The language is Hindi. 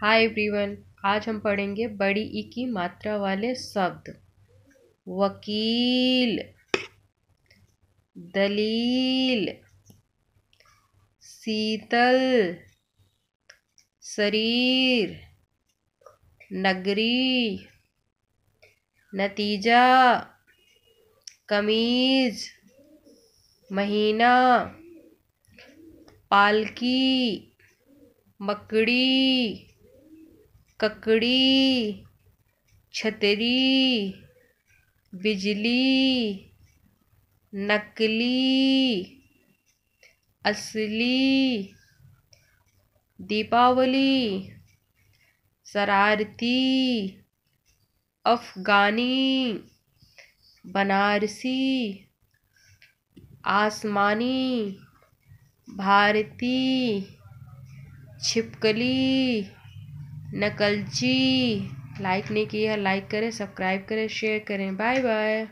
हाय एवरीवन आज हम पढ़ेंगे बड़ी ई की मात्रा वाले शब्द वकील दलील शीतल शरीर नगरी नतीजा कमीज महीना पालकी मकड़ी ककड़ी छतरी बिजली नकली असली दीपावली शरारती अफगानी बनारसी आसमानी भारती छिपकली नकलची लाइक नहीं किया लाइक करें सब्सक्राइब करें शेयर करें बाय बाय